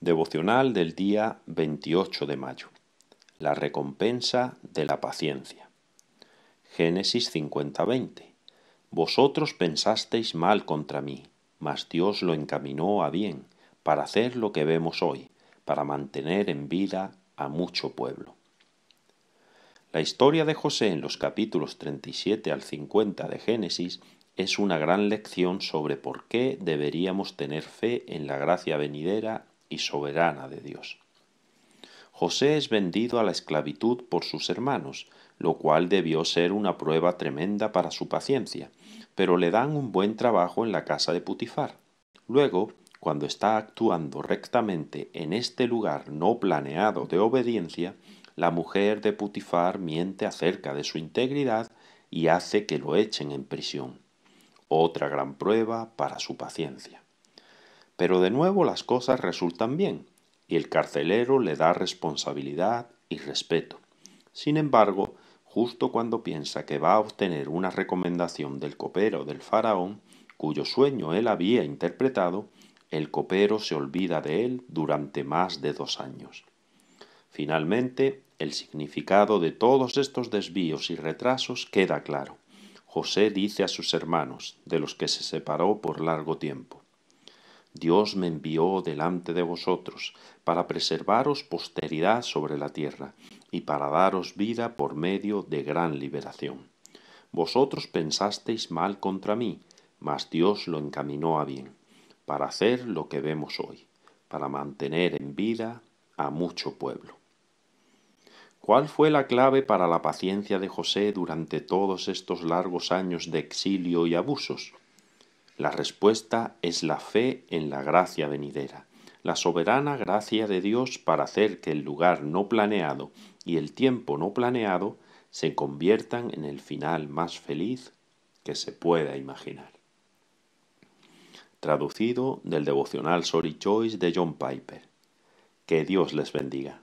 Devocional del día 28 de mayo. La recompensa de la paciencia. Génesis 50:20. Vosotros pensasteis mal contra mí, mas Dios lo encaminó a bien, para hacer lo que vemos hoy, para mantener en vida a mucho pueblo. La historia de José en los capítulos 37 al 50 de Génesis es una gran lección sobre por qué deberíamos tener fe en la gracia venidera y soberana de Dios. José es vendido a la esclavitud por sus hermanos, lo cual debió ser una prueba tremenda para su paciencia, pero le dan un buen trabajo en la casa de Putifar. Luego, cuando está actuando rectamente en este lugar no planeado de obediencia, la mujer de Putifar miente acerca de su integridad y hace que lo echen en prisión. Otra gran prueba para su paciencia. Pero de nuevo las cosas resultan bien y el carcelero le da responsabilidad y respeto. Sin embargo, justo cuando piensa que va a obtener una recomendación del copero del faraón, cuyo sueño él había interpretado, el copero se olvida de él durante más de dos años. Finalmente, el significado de todos estos desvíos y retrasos queda claro. José dice a sus hermanos, de los que se separó por largo tiempo, Dios me envió delante de vosotros, para preservaros posteridad sobre la tierra, y para daros vida por medio de gran liberación. Vosotros pensasteis mal contra mí, mas Dios lo encaminó a bien, para hacer lo que vemos hoy, para mantener en vida a mucho pueblo. ¿Cuál fue la clave para la paciencia de José durante todos estos largos años de exilio y abusos? La respuesta es la fe en la gracia venidera, la soberana gracia de Dios para hacer que el lugar no planeado y el tiempo no planeado se conviertan en el final más feliz que se pueda imaginar. Traducido del devocional Sorry Choice de John Piper. Que Dios les bendiga.